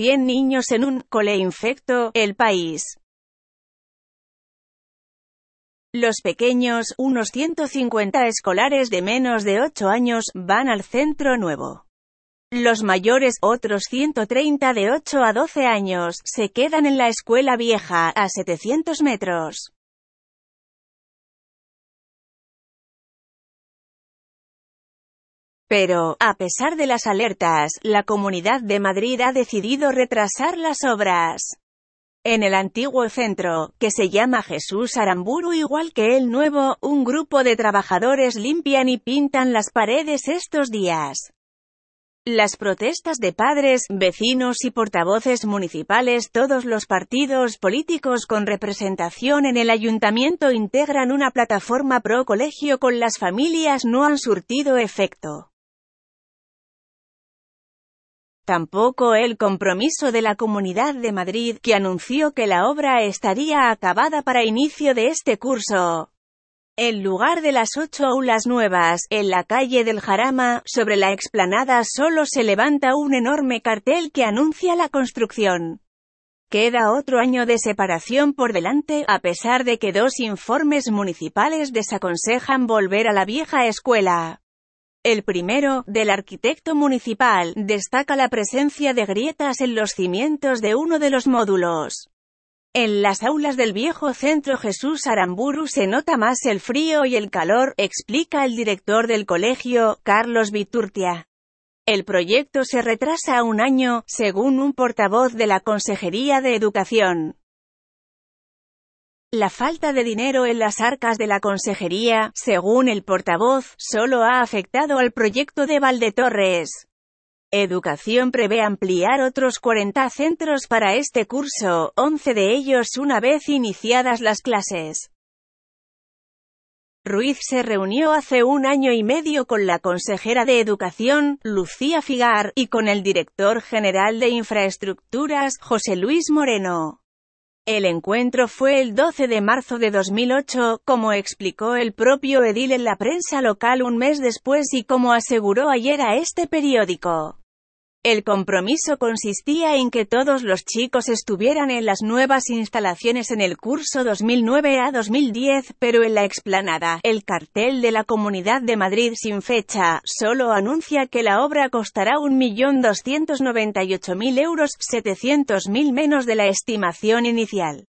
100 niños en un cole infecto, el país. Los pequeños, unos 150 escolares de menos de 8 años, van al centro nuevo. Los mayores, otros 130 de 8 a 12 años, se quedan en la escuela vieja, a 700 metros. Pero, a pesar de las alertas, la Comunidad de Madrid ha decidido retrasar las obras. En el antiguo centro, que se llama Jesús Aramburu igual que el nuevo, un grupo de trabajadores limpian y pintan las paredes estos días. Las protestas de padres, vecinos y portavoces municipales, todos los partidos políticos con representación en el ayuntamiento integran una plataforma pro colegio con las familias no han surtido efecto. Tampoco el compromiso de la Comunidad de Madrid, que anunció que la obra estaría acabada para inicio de este curso. En lugar de las ocho aulas nuevas, en la calle del Jarama, sobre la explanada solo se levanta un enorme cartel que anuncia la construcción. Queda otro año de separación por delante, a pesar de que dos informes municipales desaconsejan volver a la vieja escuela. El primero, del arquitecto municipal, destaca la presencia de grietas en los cimientos de uno de los módulos. En las aulas del viejo centro Jesús Aramburu se nota más el frío y el calor, explica el director del colegio, Carlos Viturtia. El proyecto se retrasa un año, según un portavoz de la Consejería de Educación. La falta de dinero en las arcas de la consejería, según el portavoz, solo ha afectado al proyecto de Valdetorres. Educación prevé ampliar otros 40 centros para este curso, 11 de ellos una vez iniciadas las clases. Ruiz se reunió hace un año y medio con la consejera de Educación, Lucía Figar, y con el director general de Infraestructuras, José Luis Moreno. El encuentro fue el 12 de marzo de 2008, como explicó el propio Edil en la prensa local un mes después y como aseguró ayer a este periódico. El compromiso consistía en que todos los chicos estuvieran en las nuevas instalaciones en el curso 2009 a 2010, pero en la explanada, el cartel de la Comunidad de Madrid sin fecha, solo anuncia que la obra costará 1.298.000 euros, 700.000 menos de la estimación inicial.